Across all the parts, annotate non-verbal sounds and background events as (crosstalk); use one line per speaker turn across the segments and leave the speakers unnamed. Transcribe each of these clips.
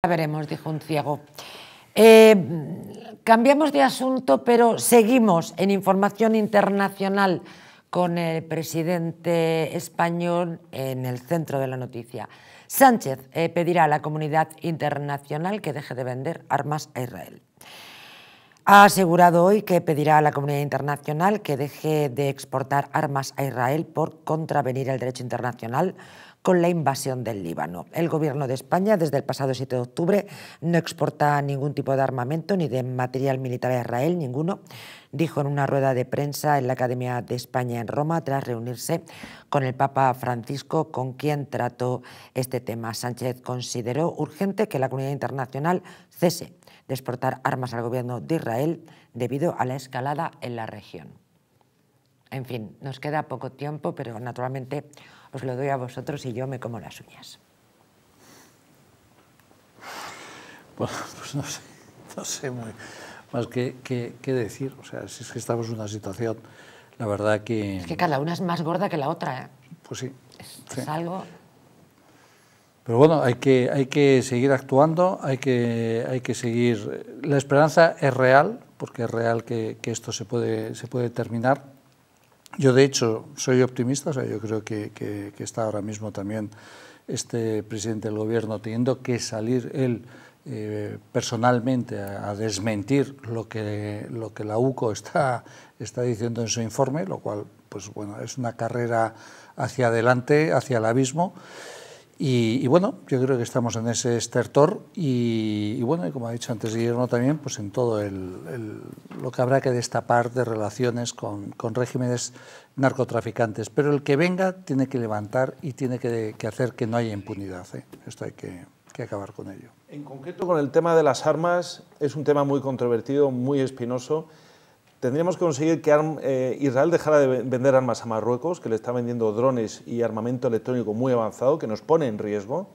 Ya veremos, dijo un ciego. Eh, cambiamos de asunto, pero seguimos en información internacional con el presidente español en el centro de la noticia. Sánchez eh, pedirá a la comunidad internacional que deje de vender armas a Israel. Ha asegurado hoy que pedirá a la comunidad internacional que deje de exportar armas a Israel por contravenir el derecho internacional con la invasión del Líbano. El Gobierno de España, desde el pasado 7 de octubre, no exporta ningún tipo de armamento ni de material militar a Israel, ninguno, dijo en una rueda de prensa en la Academia de España en Roma tras reunirse con el Papa Francisco, con quien trató este tema. Sánchez consideró urgente que la comunidad internacional cese de exportar armas al gobierno de Israel debido a la escalada en la región. En fin, nos queda poco tiempo, pero naturalmente os lo doy a vosotros y yo me como las uñas.
Bueno, (laughs) pues no sé, no sé muy, más qué decir. O sea, si es que estamos en una situación, la verdad que... Es que
cada una es más gorda que la otra. ¿eh? Pues sí. Es, algo...
Pero bueno, hay que, hay que seguir actuando, hay que, hay que seguir... La esperanza es real, porque es real que, que esto se puede, se puede terminar yo, de hecho, soy optimista, o sea, yo creo que, está ahora mismo también este presidente del gobierno teniendo que salir él eh, personalmente a, a, desmentir lo que, lo que la UCO está, está diciendo en su informe, lo cual pues, bueno, es una carrera hacia adelante, hacia el abismo. Y, bueno, yo creo que estamos en ese estertor y, bueno, y como ha dicho antes Guillermo también, pues en todo el, lo que habrá que destapar de relaciones con, regímenes narcotraficantes. Pero el que venga tiene que levantar y tiene que, hacer que no haya impunidad. ¿eh? Esto hay que, que acabar con ello.
En concreto con el tema de las armas, es un tema muy controvertido, muy espinoso. Tendríamos que conseguir que eh, Israel dejara de vender armas a Marruecos, que le está vendiendo drones y armamento electrónico muy avanzado, que nos pone en riesgo.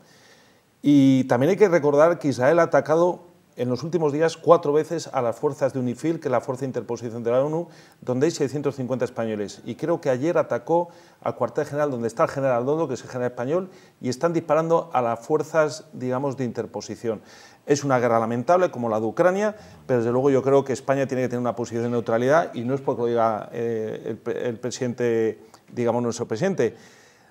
Y también hay que recordar que Israel ha atacado en los últimos días cuatro veces a las fuerzas de UNIFIL, que es la Fuerza de Interposición de la ONU, donde hay 650 españoles. Y creo que ayer atacó al cuartel general donde está el general Dodo, que es el general español, y están disparando a las fuerzas, digamos, de interposición. Es una guerra lamentable como la de Ucrania, pero desde luego yo creo que España tiene que tener una posición de neutralidad y no es porque lo diga eh, el, presidente, digamos nuestro presidente.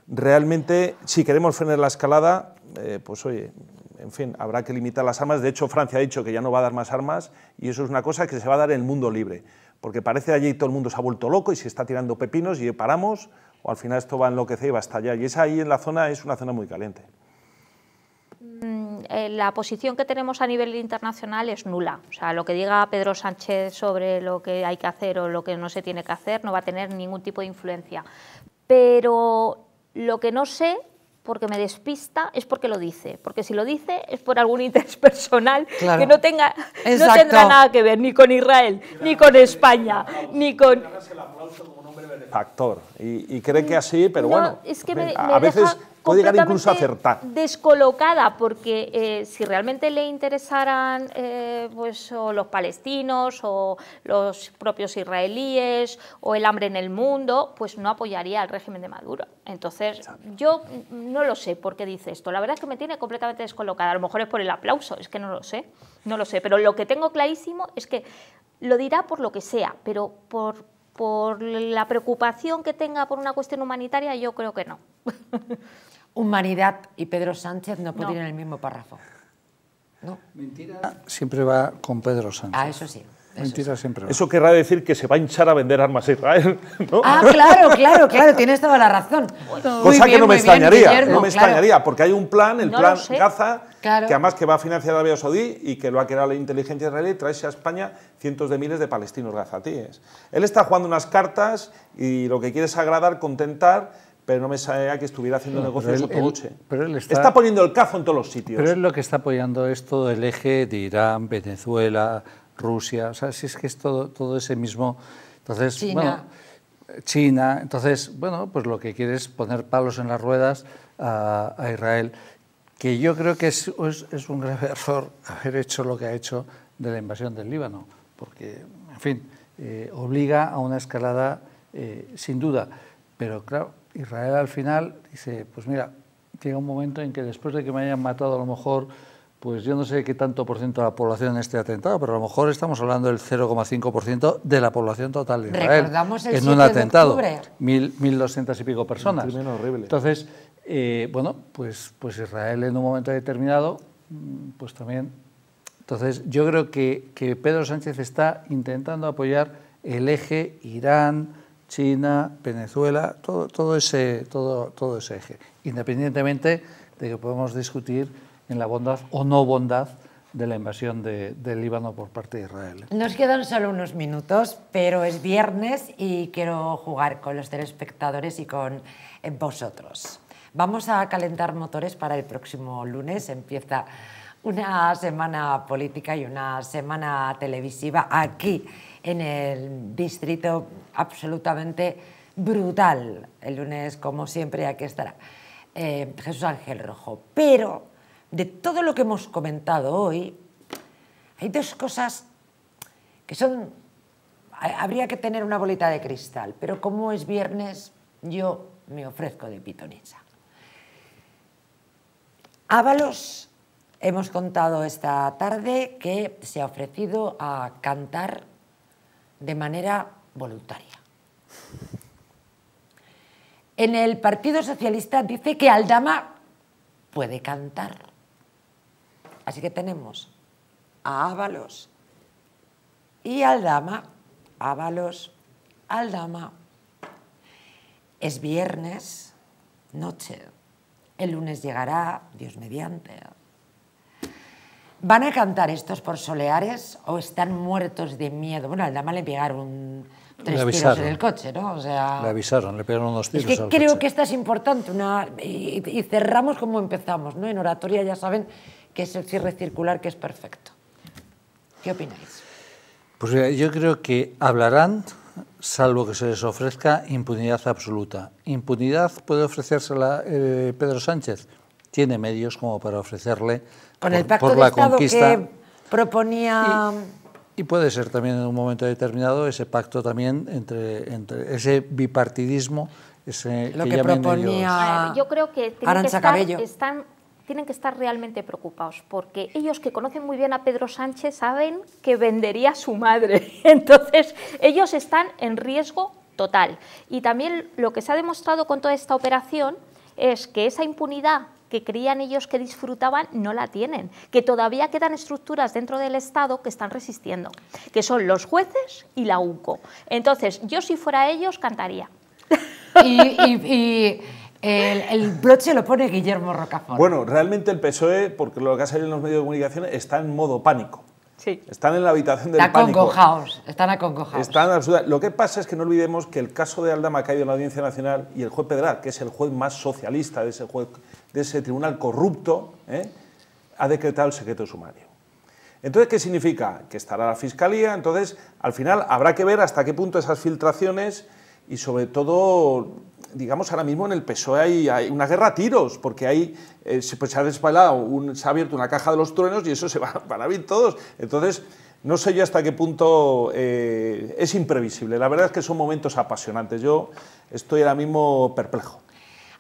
Realmente, si queremos frenar la escalada, eh, pues oye, en fin, habrá que limitar las armas. De hecho, Francia ha dicho que ya no va a dar más armas y eso es una cosa que se va a dar en el mundo libre. Porque parece que allí todo el mundo se ha vuelto loco y se está tirando pepinos y paramos o al final esto va a enloquecer y va a estallar. Y esa ahí en la zona es una zona muy caliente.
Eh, la posición que tenemos a nivel internacional es nula. O sea, lo que diga Pedro Sánchez sobre lo que hay que hacer o lo que no se tiene que hacer no va a tener ningún tipo de influencia. Pero lo que no sé porque me despista es porque lo dice, porque si lo dice es por algún interés (laughs) personal que no tenga no tendrá nada que ver ni con Israel, ni con España, ni con
factor Y, cree que así, pero bueno, a, veces puede llegar incluso a acertar.
Descolocada, porque eh, si realmente le interesaran eh, pues, los palestinos o los propios israelíes o el hambre en el mundo, pues no apoyaría al régimen de Maduro. Entonces, yo no lo sé por qué dice esto. La verdad es que me tiene completamente descolocada. A lo mejor es por el aplauso, es que no lo sé. No lo sé, pero lo que tengo clarísimo es que lo dirá por lo que sea, pero por, por la preocupación que tenga por una cuestión humanitaria, yo creo que no. (laughs)
Humanidad y Pedro Sánchez no pueden ir en el mismo párrafo. No. Mentira
siempre va con Pedro Sánchez. Ah, eso sí. Eso querrá decir
que se va a hinchar a vender armas a Israel, (laughs) ¿no?
Ah, claro, claro, claro, tienes toda la razón. Cosa que no me extrañaría, no me extrañaría,
porque hay un plan, el plan Gaza, que además que va a financiar Arabia Saudí y que lo ha creado la inteligencia israelí, trae a España cientos de miles de palestinos gazatíes. Él está jugando unas cartas y lo que quiere es agradar, contentar, pero no me sabía que estuviera haciendo negocios pero él, está, está, poniendo el cazo en todos los
sitios. Pero él lo que está apoyando es todo el eje de Irán, Venezuela, Rusia, o sea, si es que es todo, todo ese mismo... Entonces, China. China, entonces, bueno, pues lo que quiere es poner palos en las ruedas a, Israel, que yo creo que es, un grave (laughs) error haber hecho lo que ha hecho de la invasión del Líbano, porque, en fin, eh, obliga a una escalada eh, sin duda. Pero claro, Israel al final dice, pues mira, llega un momento en que después de que me hayan matado a lo mejor pues yo no sé qué tanto por ciento de la población este atentado, pero a lo mejor estamos hablando del 0,5% de la población total de Israel Recordamos en un atentado, mil, 1.200 y pico personas. horrible. Entonces, eh, bueno, pues, pues Israel en un momento determinado, mm, pues también... Entonces, yo creo que, Pedro Sánchez está intentando apoyar el eje Irán, China, Venezuela, todo, todo, ese, todo, todo ese eje, independientemente de que podamos discutir en la bondad o no bondad de la invasión de, del Líbano por parte de Israel.
Nos quedan solo unos minutos, pero es viernes y quiero jugar con los telespectadores y con eh, vosotros. Vamos a calentar motores para el próximo lunes. Empieza una semana política y una semana televisiva aquí en el distrito absolutamente brutal. El lunes, como siempre, aquí estará eh, Jesús Ángel Rojo. Pero de todo lo que hemos comentado hoy, hay dos cosas que son... Habría que tener una bolita de cristal, pero como es viernes, yo me ofrezco de pitonisa. Ábalos, hemos contado esta tarde que se ha ofrecido a cantar de manera voluntaria. En el Partido Socialista dice que Aldama puede cantar. Así que tenemos a Ábalos y Aldama. Ábalos, Aldama. Es viernes, noche. El lunes llegará, Dios mediante. ¿Van a cantar estos por soleares o están muertos de miedo? Bueno, al dama le pegaron tres tiros en el coche, ¿no? le
avisaron, le pegaron dos tiros. creo que
esta es importante. Una, y cerramos como empezamos, ¿no? En oratoria ya saben que es el cierre circular, que es perfecto. ¿Qué opináis?
Pues yo creo que hablarán, salvo que se les ofrezca impunidad absoluta. ¿Impunidad puede ofrecérsela eh, Pedro Sánchez? Tiene medios como para ofrecerle Con por, el pacto de la conquista.
proponía.
Y, puede ser también en un momento determinado ese pacto también entre, entre ese bipartidismo. Ese, Lo que, proponía
Yo creo que, están tienen que estar realmente preocupados, porque ellos que conocen muy bien a Pedro Sánchez saben que vendería a su madre. (laughs) Entonces, ellos están en riesgo total. Y también lo que se ha demostrado con toda esta operación es que esa impunidad que creían ellos que disfrutaban no la tienen, que todavía quedan estructuras dentro del Estado que están resistiendo, que son los jueces y la UCO. Entonces, yo si fuera ellos cantaría.
(laughs) y el, el, lo pone Guillermo Rocafort. Bueno,
realmente el PSOE, porque lo que ha salido en los medios de comunicación, está en modo pánico. Sí. Están en la habitación del pánico.
están acongojados.
Están Lo que pasa es que no olvidemos que el caso de Aldama ha caído en la Audiencia Nacional y el juez Pedral, que es el juez más socialista de ese, de ese tribunal corrupto, ¿eh? ha decretado el secreto sumario. Entonces, ¿qué significa? Que estará la Fiscalía, entonces, al final habrá que ver hasta qué punto esas filtraciones y sobre todo digamos, ahora mismo en el PSOE hay, una guerra a tiros, porque hay, eh, pues, se, ha desbalado, se ha abierto una caja de los truenos y eso se va, (laughs) van a abrir todos. Entonces, no sé yo hasta qué punto eh, es imprevisible. La verdad es que son momentos apasionantes. Yo estoy ahora mismo perplejo.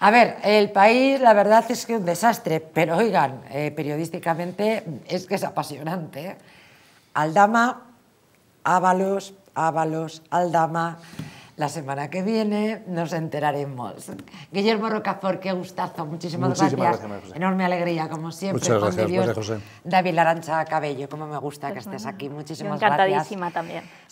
A ver, el país la verdad es que es un desastre, pero oigan, eh, periodísticamente es que es apasionante. Aldama, Ábalos, Ábalos, Aldama. La semana que viene nos enteraremos. Guillermo Rocafort, qué gustazo. Muchísimas, Muchísimas gracias. Enorme alegría, como siempre. Muchas gracias, José. David Larancha Cabello, como me gusta que pues estés aquí. Muchísimas gracias. Encantadísima también.